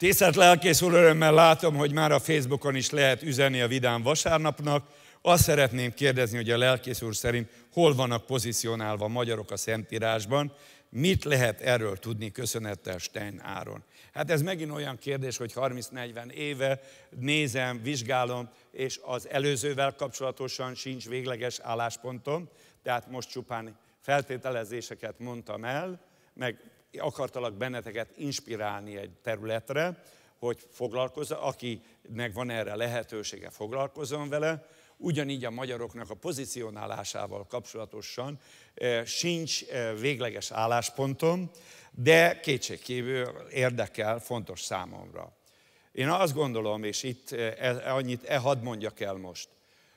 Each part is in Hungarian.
Tészet lelkész úr, örömmel látom, hogy már a Facebookon is lehet üzenni a Vidám vasárnapnak. Azt szeretném kérdezni, hogy a lelkész úr szerint hol vannak pozícionálva a magyarok a Szentírásban, mit lehet erről tudni köszönettel Stein Áron? Hát ez megint olyan kérdés, hogy 30-40 éve nézem, vizsgálom, és az előzővel kapcsolatosan sincs végleges álláspontom, tehát most csupán feltételezéseket mondtam el, meg akartalak benneteket inspirálni egy területre, hogy foglalkozza, akinek van erre lehetősége, foglalkozzon vele. Ugyanígy a magyaroknak a pozícionálásával kapcsolatosan eh, sincs eh, végleges álláspontom, de kétségkívül érdekel, fontos számomra. Én azt gondolom, és itt eh, e, annyit e hadd mondjak el most,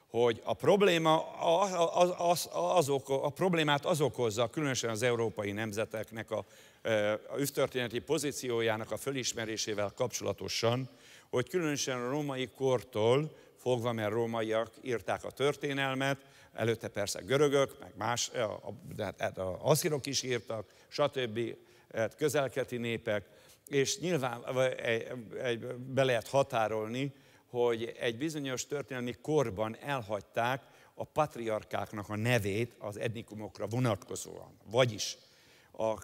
hogy a, probléma, az, az, az, az, a problémát az okozza, különösen az európai nemzeteknek a Eh, a üsztörténeti pozíciójának a fölismerésével kapcsolatosan, hogy különösen a római kortól fogva, mert rómaiak írták a történelmet, előtte persze görögök, meg más, eh, de hát, hát asszirok is írtak, stb. Hát közelketi népek, és nyilván be lehet határolni, hogy egy bizonyos történelmi korban elhagyták a patriarkáknak a nevét az etnikumokra vonatkozóan. Vagyis a, a,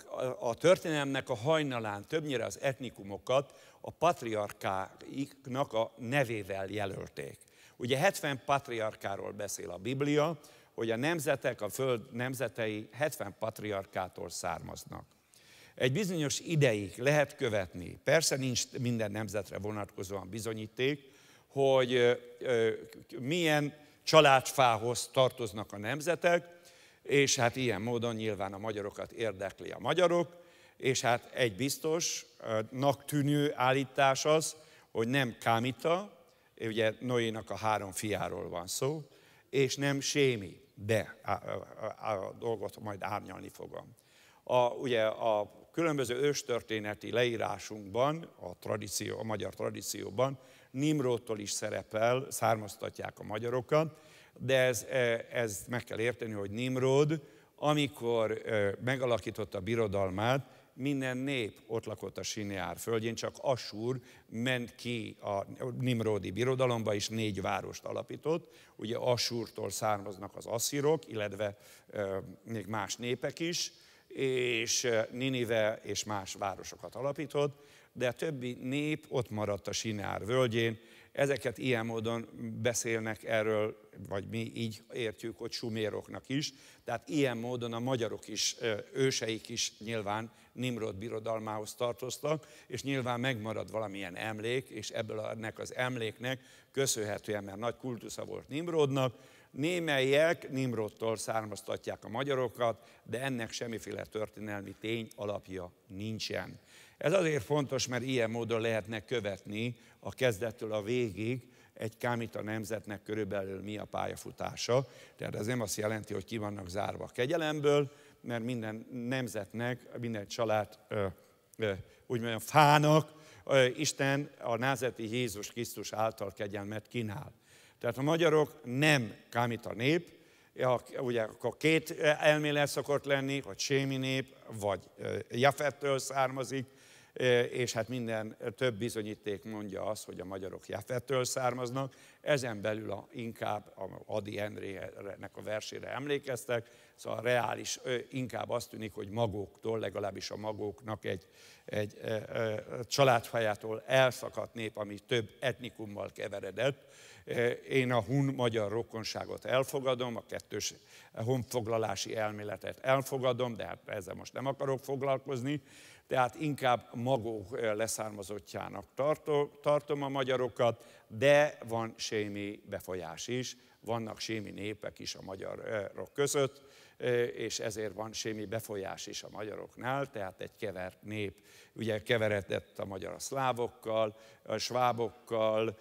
a történelemnek a hajnalán többnyire az etnikumokat a patriarkáiknak a nevével jelölték. Ugye 70 patriarkáról beszél a Biblia, hogy a nemzetek, a föld nemzetei 70 patriarkától származnak. Egy bizonyos ideig lehet követni, persze nincs minden nemzetre vonatkozóan bizonyíték, hogy ö, ö, milyen családfához tartoznak a nemzetek, és hát ilyen módon nyilván a magyarokat érdekli a magyarok, és hát egy biztos tűnő állítás az, hogy nem Kámita, ugye Noénak a három fiáról van szó, és nem Sémi, de a, a, a dolgot majd árnyalni fogom. A, ugye a különböző őstörténeti leírásunkban, a, tradíció, a magyar tradícióban Nimrodtól is szerepel, származtatják a magyarokat, de ez, e, ez meg kell érteni, hogy Nimrod, amikor e, megalakította a birodalmát, minden nép ott lakott a Sineár földjén, csak Asur ment ki a Nimródi birodalomba, és négy várost alapított. Ugye Assurtól származnak az asszírok, illetve e, még más népek is, és Ninive és más városokat alapított, de a többi nép ott maradt a Sineár völgyén, ezeket ilyen módon beszélnek erről, vagy mi így értjük, hogy suméroknak is, tehát ilyen módon a magyarok is, őseik is nyilván Nimrod birodalmához tartoztak, és nyilván megmarad valamilyen emlék, és ebből ennek az emléknek köszönhetően, mert nagy kultusza volt Nimrodnak, Némelyek Nimrodtól származtatják a magyarokat, de ennek semmiféle történelmi tény alapja nincsen. Ez azért fontos, mert ilyen módon lehetne követni a kezdettől a végig egy kámita nemzetnek körülbelül mi a pályafutása. Tehát ez nem azt jelenti, hogy ki vannak zárva a kegyelemből, mert minden nemzetnek, minden család, úgy mondjam, fának Isten a názeti Jézus Krisztus által kegyelmet kínál. Tehát a magyarok nem a nép, ja, ugye akkor két elmélet szokott lenni, hogy sémi nép, vagy Jafettől származik, és hát minden több bizonyíték mondja azt, hogy a magyarok Jafettől származnak, ezen belül a, inkább a Adi Endrének a versére emlékeztek, szóval reális, inkább azt tűnik, hogy magóktól, legalábbis a magóknak egy, egy családfajától elszakadt nép, ami több etnikummal keveredett. Én a hun-magyar rokonságot elfogadom, a kettős honfoglalási elméletet elfogadom, de hát ezzel most nem akarok foglalkozni, tehát inkább maguk leszármazottjának tartom a magyarokat, de van sémi befolyás is, vannak sémi népek is a magyarok között, és ezért van sémi befolyás is a magyaroknál, tehát egy kevert nép, ugye keveredett a magyar a szlávokkal, a svábokkal,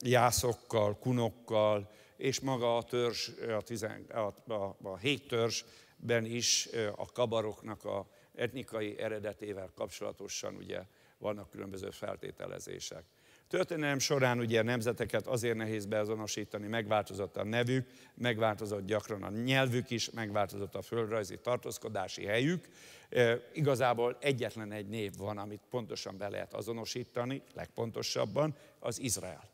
jászokkal, kunokkal, és maga a törzs, a, tizen, a, a, a hét törzsben is a kabaroknak a etnikai eredetével kapcsolatosan ugye vannak különböző feltételezések. Történelem során ugye nemzeteket azért nehéz beazonosítani, megváltozott a nevük, megváltozott gyakran a nyelvük is, megváltozott a földrajzi tartózkodási helyük. E, igazából egyetlen egy név van, amit pontosan be lehet azonosítani, legpontosabban, az Izrael.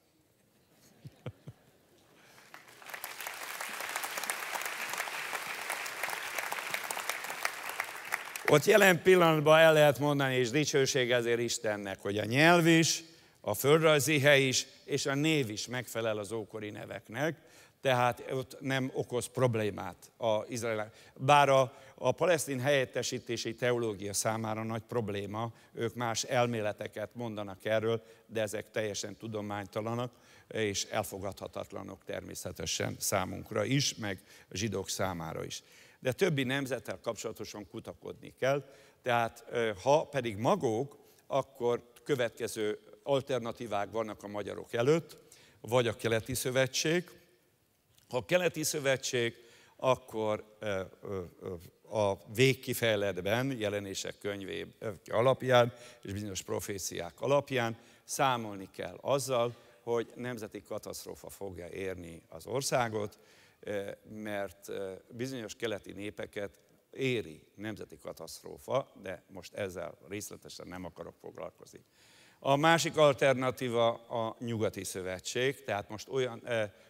Ott jelen pillanatban el lehet mondani, és dicsőség ezért Istennek, hogy a nyelv is, a földrajzi hely is, és a név is megfelel az ókori neveknek, tehát ott nem okoz problémát a Izrael. Bár a, a palesztin helyettesítési teológia számára nagy probléma, ők más elméleteket mondanak erről, de ezek teljesen tudománytalanak és elfogadhatatlanok természetesen számunkra is, meg a zsidók számára is de többi nemzettel kapcsolatosan kutakodni kell. Tehát ha pedig maguk, akkor következő alternatívák vannak a magyarok előtt, vagy a keleti szövetség. Ha a keleti szövetség, akkor a végkifejletben, jelenések könyvé alapján és bizonyos proféciák alapján számolni kell azzal, hogy nemzeti katasztrófa fogja érni az országot, mert bizonyos keleti népeket éri nemzeti katasztrófa, de most ezzel részletesen nem akarok foglalkozni. A másik alternatíva a nyugati szövetség, tehát most olyan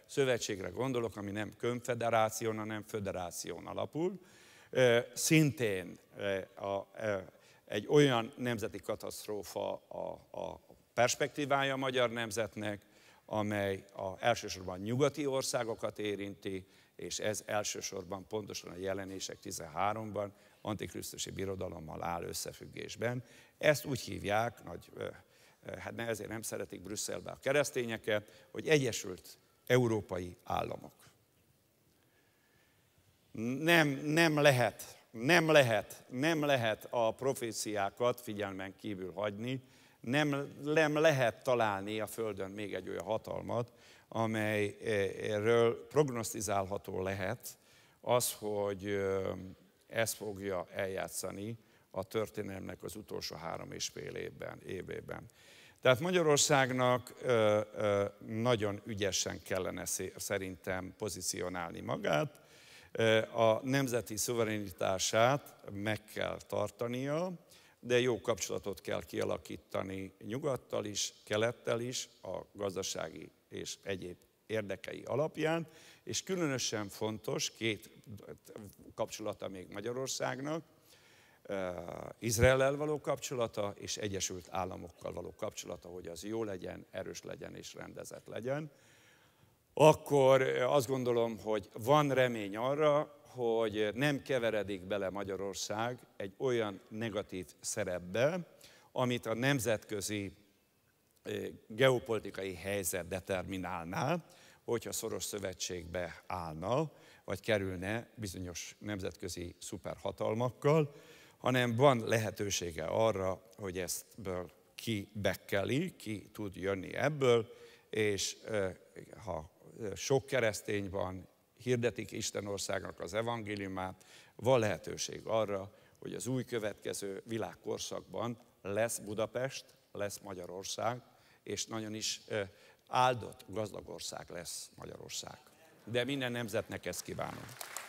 szövetségre gondolok, ami nem konfederáción, hanem föderáción alapul. szintén a, egy olyan nemzeti katasztrófa a, a perspektívája a magyar nemzetnek, amely a, elsősorban nyugati országokat érinti, és ez elsősorban pontosan a jelenések 13-ban antikrisztusi birodalommal áll összefüggésben. Ezt úgy hívják, nagy, hát ne, ezért nem szeretik Brüsszelbe a keresztényeket, hogy Egyesült Európai Államok. Nem, nem lehet, nem lehet, nem lehet a proféciákat figyelmen kívül hagyni, nem, nem lehet találni a Földön még egy olyan hatalmat, amelyről e, prognosztizálható lehet az, hogy ezt fogja eljátszani a történelemnek az utolsó három és fél évben, évében. Tehát Magyarországnak nagyon ügyesen kellene szerintem pozícionálni magát, a nemzeti szuverenitását meg kell tartania, de jó kapcsolatot kell kialakítani nyugattal is, kelettel is, a gazdasági és egyéb érdekei alapján, és különösen fontos két kapcsolata még Magyarországnak, eh, izrael való kapcsolata és Egyesült Államokkal való kapcsolata, hogy az jó legyen, erős legyen és rendezett legyen, akkor eh, azt gondolom, hogy van remény arra, hogy nem keveredik bele Magyarország egy olyan negatív szerepbe, amit a nemzetközi eh, geopolitikai helyzet determinálná, hogyha szoros szövetségbe állna, vagy kerülne bizonyos nemzetközi szuperhatalmakkal, hanem van lehetősége arra, hogy ezt ki bekkeli, ki tud jönni ebből, és eh, ha eh, sok keresztény van, hirdetik Isten országnak az evangéliumát, van lehetőség arra, hogy az új következő világkorszakban lesz Budapest, lesz Magyarország, és nagyon is áldott gazdag ország lesz Magyarország. De minden nemzetnek ezt kívánom.